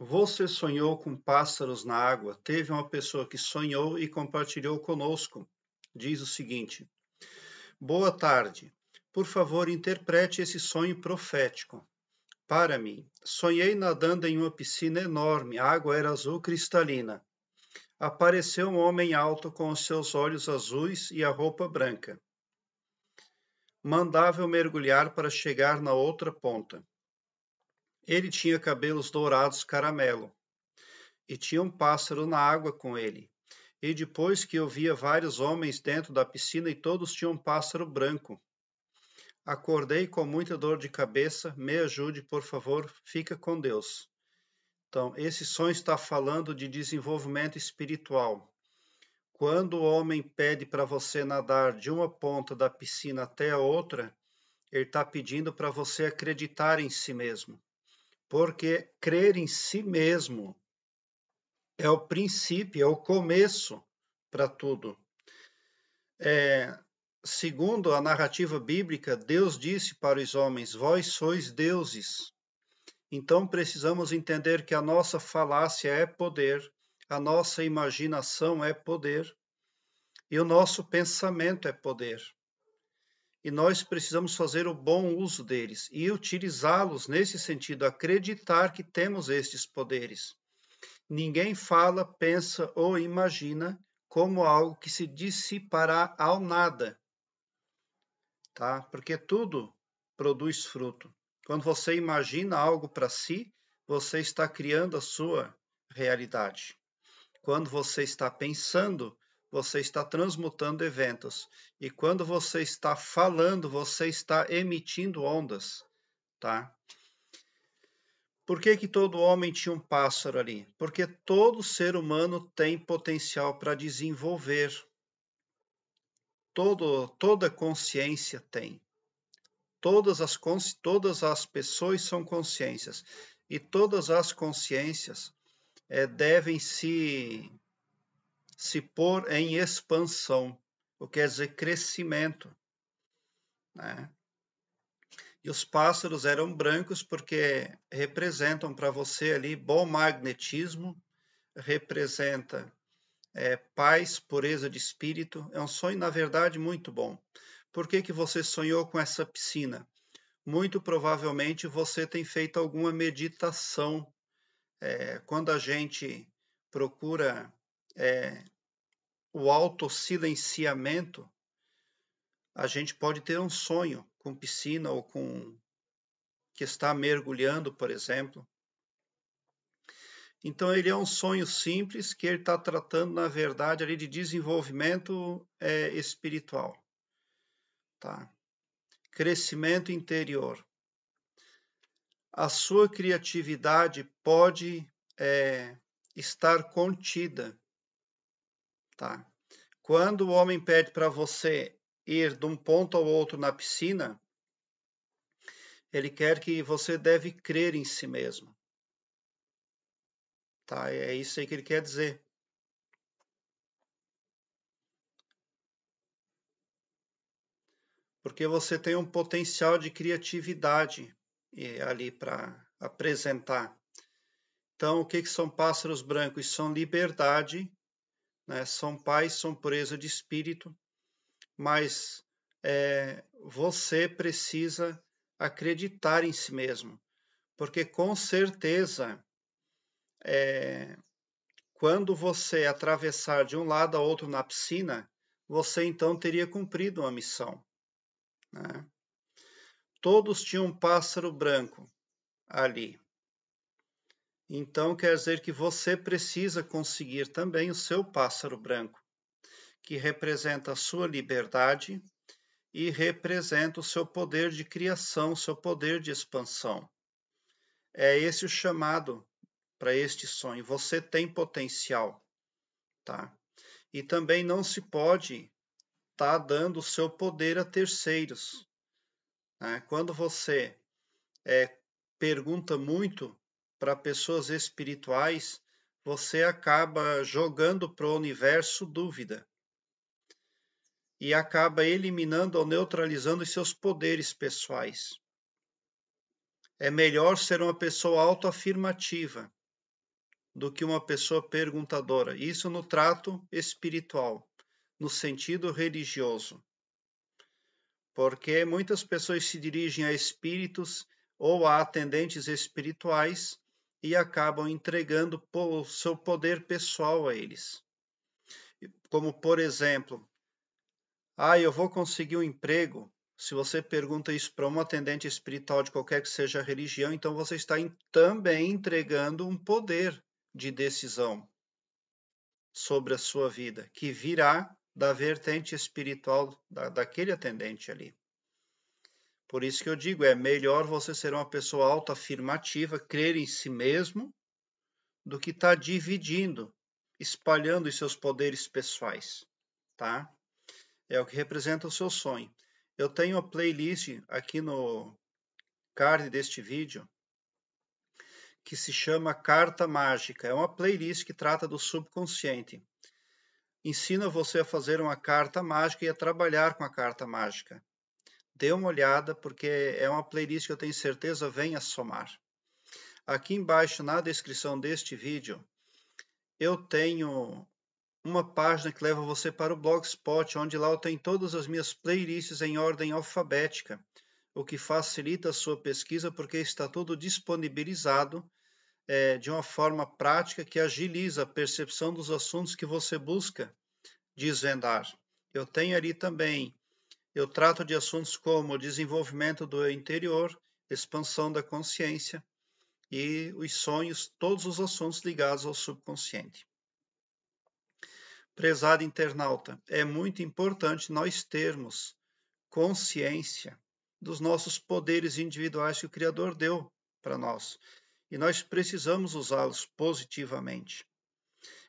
Você sonhou com pássaros na água. Teve uma pessoa que sonhou e compartilhou conosco. Diz o seguinte: Boa tarde. Por favor, interprete esse sonho profético. Para mim, sonhei nadando em uma piscina enorme. A água era azul cristalina. Apareceu um homem alto com os seus olhos azuis e a roupa branca. Mandava eu mergulhar para chegar na outra ponta. Ele tinha cabelos dourados caramelo, e tinha um pássaro na água com ele. E depois que eu via vários homens dentro da piscina e todos tinham um pássaro branco. Acordei com muita dor de cabeça, me ajude, por favor, fica com Deus. Então, esse sonho está falando de desenvolvimento espiritual. Quando o homem pede para você nadar de uma ponta da piscina até a outra, ele está pedindo para você acreditar em si mesmo porque crer em si mesmo é o princípio, é o começo para tudo. É, segundo a narrativa bíblica, Deus disse para os homens: Vós sois deuses. Então precisamos entender que a nossa falácia é poder, a nossa imaginação é poder e o nosso pensamento é poder e nós precisamos fazer o bom uso deles e utilizá-los nesse sentido, acreditar que temos estes poderes. Ninguém fala, pensa ou imagina como algo que se dissipará ao nada, tá? Porque tudo produz fruto. Quando você imagina algo para si, você está criando a sua realidade. Quando você está pensando, você está transmutando eventos. E quando você está falando, você está emitindo ondas, tá? Por que, que todo homem tinha um pássaro ali? Porque todo ser humano tem potencial para desenvolver. Todo, toda consciência tem. Todas as, todas as pessoas são consciências. E todas as consciências é, devem se se pôr em expansão, o que quer dizer crescimento. Né? E os pássaros eram brancos porque representam para você ali bom magnetismo, representa é, paz, pureza de espírito. É um sonho, na verdade, muito bom. Por que, que você sonhou com essa piscina? Muito provavelmente você tem feito alguma meditação. É, quando a gente procura é, o autossilenciamento, a gente pode ter um sonho com piscina ou com que está mergulhando, por exemplo. Então ele é um sonho simples que ele está tratando, na verdade, ali de desenvolvimento é, espiritual, tá? Crescimento interior. A sua criatividade pode é, estar contida Tá? Quando o homem pede para você ir de um ponto ao outro na piscina, ele quer que você deve crer em si mesmo. Tá? É isso aí que ele quer dizer. Porque você tem um potencial de criatividade ali para apresentar. Então, o que, que são pássaros brancos? São liberdade né? São pais, são pureza de espírito, mas é, você precisa acreditar em si mesmo, porque com certeza, é, quando você atravessar de um lado a outro na piscina, você então teria cumprido uma missão. Né? Todos tinham um pássaro branco ali. Então quer dizer que você precisa conseguir também o seu pássaro branco, que representa a sua liberdade e representa o seu poder de criação, seu poder de expansão. É esse o chamado para este sonho. Você tem potencial, tá? E também não se pode estar tá dando o seu poder a terceiros. Né? Quando você é, pergunta muito, para pessoas espirituais, você acaba jogando para o universo dúvida e acaba eliminando ou neutralizando os seus poderes pessoais. É melhor ser uma pessoa autoafirmativa do que uma pessoa perguntadora. Isso no trato espiritual, no sentido religioso. Porque muitas pessoas se dirigem a espíritos ou a atendentes espirituais e acabam entregando o seu poder pessoal a eles. Como, por exemplo, ah, eu vou conseguir um emprego. Se você pergunta isso para um atendente espiritual de qualquer que seja a religião, então você está também entregando um poder de decisão sobre a sua vida, que virá da vertente espiritual da, daquele atendente ali. Por isso que eu digo, é melhor você ser uma pessoa autoafirmativa, crer em si mesmo, do que estar tá dividindo, espalhando os seus poderes pessoais, tá? É o que representa o seu sonho. Eu tenho a playlist aqui no card deste vídeo que se chama Carta Mágica. É uma playlist que trata do subconsciente. Ensina você a fazer uma carta mágica e a trabalhar com a carta mágica dê uma olhada, porque é uma playlist que eu tenho certeza venha somar. Aqui embaixo, na descrição deste vídeo, eu tenho uma página que leva você para o Blogspot, onde lá eu tenho todas as minhas playlists em ordem alfabética, o que facilita a sua pesquisa porque está tudo disponibilizado é, de uma forma prática que agiliza a percepção dos assuntos que você busca desvendar. Eu tenho ali também eu trato de assuntos como desenvolvimento do interior, expansão da consciência e os sonhos, todos os assuntos ligados ao subconsciente. Prezado internauta, é muito importante nós termos consciência dos nossos poderes individuais que o Criador deu para nós. E nós precisamos usá-los positivamente.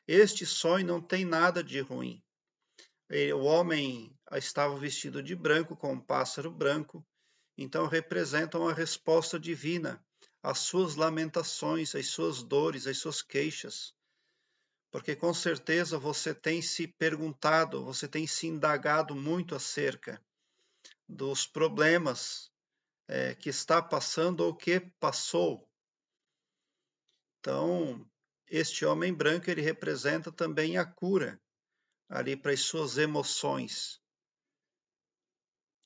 Este sonho não tem nada de ruim. O homem estava vestido de branco com um pássaro branco, então representam a resposta divina às suas lamentações, às suas dores, às suas queixas. Porque com certeza você tem se perguntado, você tem se indagado muito acerca dos problemas é, que está passando ou que passou. Então, este homem branco ele representa também a cura ali para as suas emoções.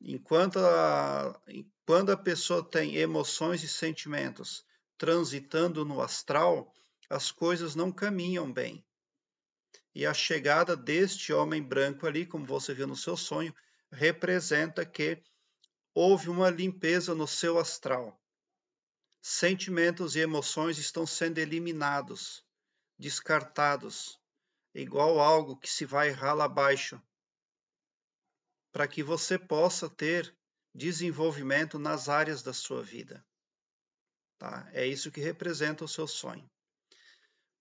Enquanto a, quando a pessoa tem emoções e sentimentos transitando no astral, as coisas não caminham bem. E a chegada deste homem branco ali, como você viu no seu sonho, representa que houve uma limpeza no seu astral. Sentimentos e emoções estão sendo eliminados, descartados, igual algo que se vai rala abaixo para que você possa ter desenvolvimento nas áreas da sua vida. Tá? É isso que representa o seu sonho.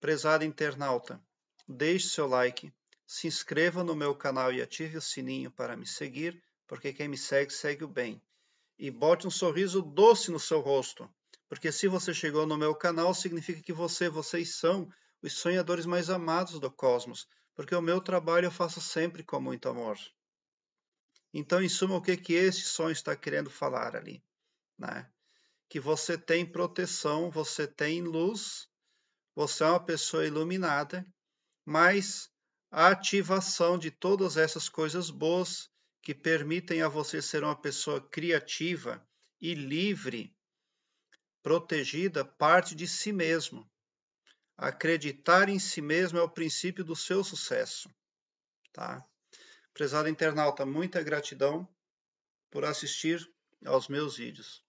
Prezado internauta, deixe seu like, se inscreva no meu canal e ative o sininho para me seguir, porque quem me segue, segue o bem. E bote um sorriso doce no seu rosto, porque se você chegou no meu canal, significa que você, vocês são os sonhadores mais amados do cosmos, porque o meu trabalho eu faço sempre com muito amor. Então, em suma, o que, que esse som está querendo falar ali? Né? Que você tem proteção, você tem luz, você é uma pessoa iluminada, mas a ativação de todas essas coisas boas que permitem a você ser uma pessoa criativa e livre, protegida, parte de si mesmo. Acreditar em si mesmo é o princípio do seu sucesso, tá? Prezado internauta, muita gratidão por assistir aos meus vídeos.